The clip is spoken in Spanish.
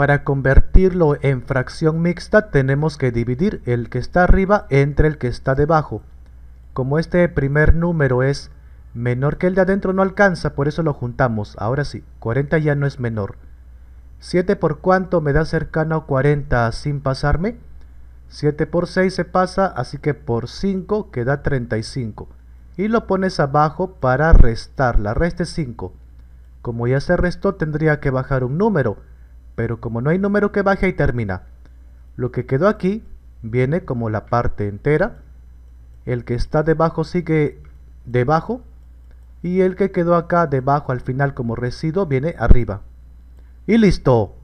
Para convertirlo en fracción mixta tenemos que dividir el que está arriba entre el que está debajo. Como este primer número es menor que el de adentro no alcanza, por eso lo juntamos. Ahora sí, 40 ya no es menor. 7 por cuánto me da cercano a 40 sin pasarme. 7 por 6 se pasa, así que por 5 queda 35. Y lo pones abajo para restar, la resta 5. Como ya se restó tendría que bajar un número pero como no hay número que baje y termina. Lo que quedó aquí viene como la parte entera, el que está debajo sigue debajo y el que quedó acá debajo al final como residuo viene arriba. Y listo.